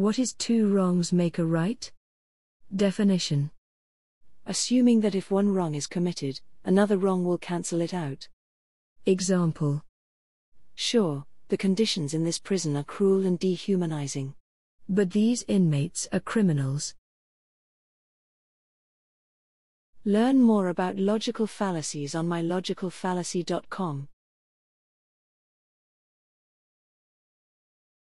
What is two wrongs make a right? Definition Assuming that if one wrong is committed, another wrong will cancel it out. Example Sure, the conditions in this prison are cruel and dehumanizing. But these inmates are criminals. Learn more about logical fallacies on mylogicalfallacy.com.